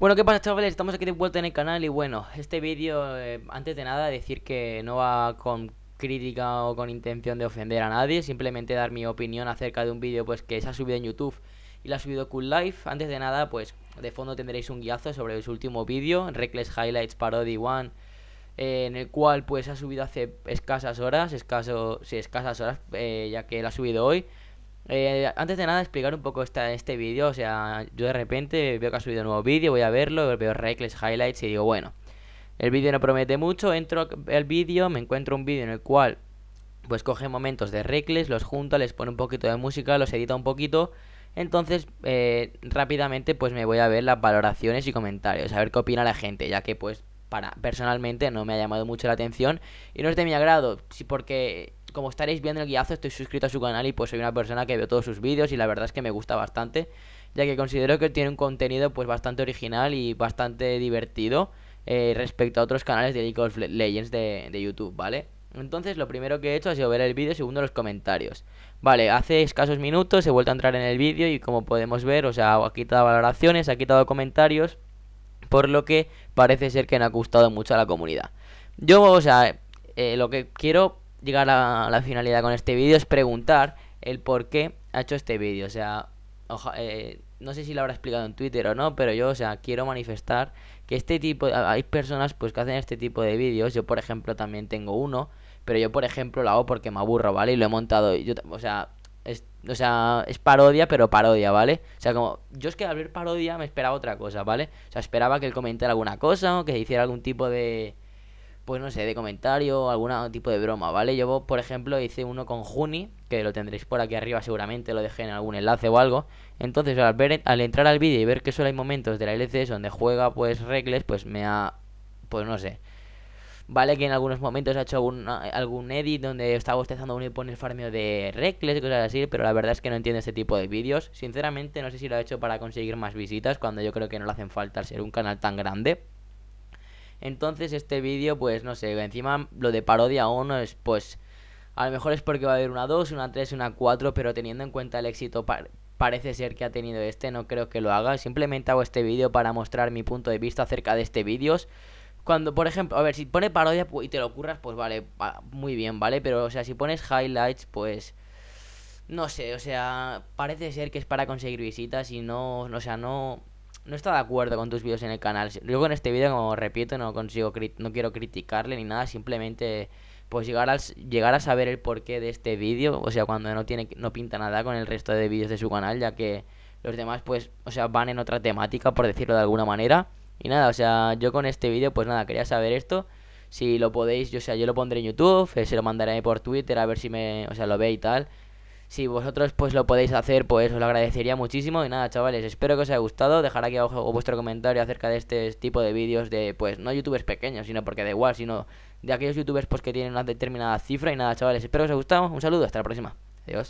Bueno, ¿qué pasa chavales? Estamos aquí de vuelta en el canal y bueno, este vídeo, eh, antes de nada, decir que no va con crítica o con intención de ofender a nadie, simplemente dar mi opinión acerca de un vídeo pues que se ha subido en YouTube y lo ha subido Cool Life. Antes de nada, pues de fondo tendréis un guiazo sobre su último vídeo, Reckless Highlights Parody One, eh, en el cual pues ha subido hace escasas horas, escaso, sí, escasas horas, eh, ya que lo ha subido hoy. Eh, antes de nada, explicar un poco esta, este vídeo. O sea, yo de repente veo que ha subido un nuevo vídeo, voy a verlo, veo Reckless Highlights y digo, bueno, el vídeo no promete mucho. Entro al vídeo, me encuentro un vídeo en el cual, pues coge momentos de Reckless, los junta, les pone un poquito de música, los edita un poquito. Entonces, eh, rápidamente, pues me voy a ver las valoraciones y comentarios, a ver qué opina la gente, ya que, pues, para personalmente no me ha llamado mucho la atención y no es de mi agrado, porque como estaréis viendo el guiazo, estoy suscrito a su canal y pues soy una persona que veo todos sus vídeos y la verdad es que me gusta bastante, ya que considero que tiene un contenido pues bastante original y bastante divertido eh, respecto a otros canales de League of Legends de, YouTube, ¿vale? Entonces lo primero que he hecho ha sido ver el vídeo, segundo los comentarios. Vale, hace escasos minutos he vuelto a entrar en el vídeo y como podemos ver, o sea, ha quitado valoraciones, ha quitado comentarios, por lo que parece ser que no ha gustado mucho a la comunidad. Yo, o sea, eh, lo que quiero llegar a la finalidad con este vídeo es preguntar el por qué ha hecho este vídeo. O sea, eh, no sé si lo habrá explicado en Twitter o no, pero yo, o sea, quiero manifestar que este tipo, hay personas pues que hacen este tipo de vídeos. Yo, por ejemplo, también tengo uno, pero yo, por ejemplo, lo hago porque me aburro, ¿vale? Y lo he montado, yo, o sea, es, o sea, es parodia, pero parodia, ¿vale? O sea, como yo es que al ver parodia me esperaba otra cosa, ¿vale? O sea, esperaba que él comentara alguna cosa o que hiciera algún tipo de pues no sé, de comentario, algún tipo de broma, ¿vale? Yo, por ejemplo, hice uno con Juni, que lo tendréis por aquí arriba seguramente, lo dejé en algún enlace o algo. Entonces, al, ver, al entrar al vídeo y ver que solo hay momentos de la LCS donde juega, pues, Regles pues me ha... pues no sé. Vale que en algunos momentos ha hecho algún, edit donde estaba bostezando uno y pone el farmeo de Regles y cosas así, pero la verdad es que no entiendo este tipo de vídeos. Sinceramente no sé si lo ha hecho para conseguir más visitas, cuando yo creo que no le hacen falta al ser un canal tan grande. Entonces este vídeo, pues no sé, encima lo de parodia o no es pues... A lo mejor es porque va a haber una 2, una 3, una 4, pero teniendo en cuenta el éxito parece ser que ha tenido este, no creo que lo haga. Simplemente hago este vídeo para mostrar mi punto de vista acerca de este vídeo. Cuando, por ejemplo, a ver, si pone parodia y te lo curras, pues vale, muy bien, ¿vale? Pero, o sea, si pones highlights, pues... No sé, o sea, parece ser que es para conseguir visitas y no, o sea, no, no está de acuerdo con tus vídeos en el canal. Yo con este vídeo, como repito, no consigo no quiero criticarle ni nada, simplemente pues llegar a, llegar a saber el porqué de este vídeo, o sea, cuando no tiene no pinta nada con el resto de vídeos de su canal, ya que los demás pues, o sea, van en otra temática por decirlo de alguna manera. Y nada, o sea, yo con este vídeo pues nada, quería saber esto. Si lo podéis, yo, sea, yo lo pondré en YouTube, eh, se lo mandaré por Twitter a ver si me, o sea, lo ve y tal. Si vosotros pues lo podéis hacer, pues os lo agradecería muchísimo. Y nada, chavales, espero que os haya gustado. Dejar aquí abajo vuestro comentario acerca de este tipo de vídeos de, pues, no youtubers pequeños, sino porque da igual, sino de aquellos youtubers pues que tienen una determinada cifra. Y nada, chavales, espero que os haya gustado. Un saludo, hasta la próxima. Adiós.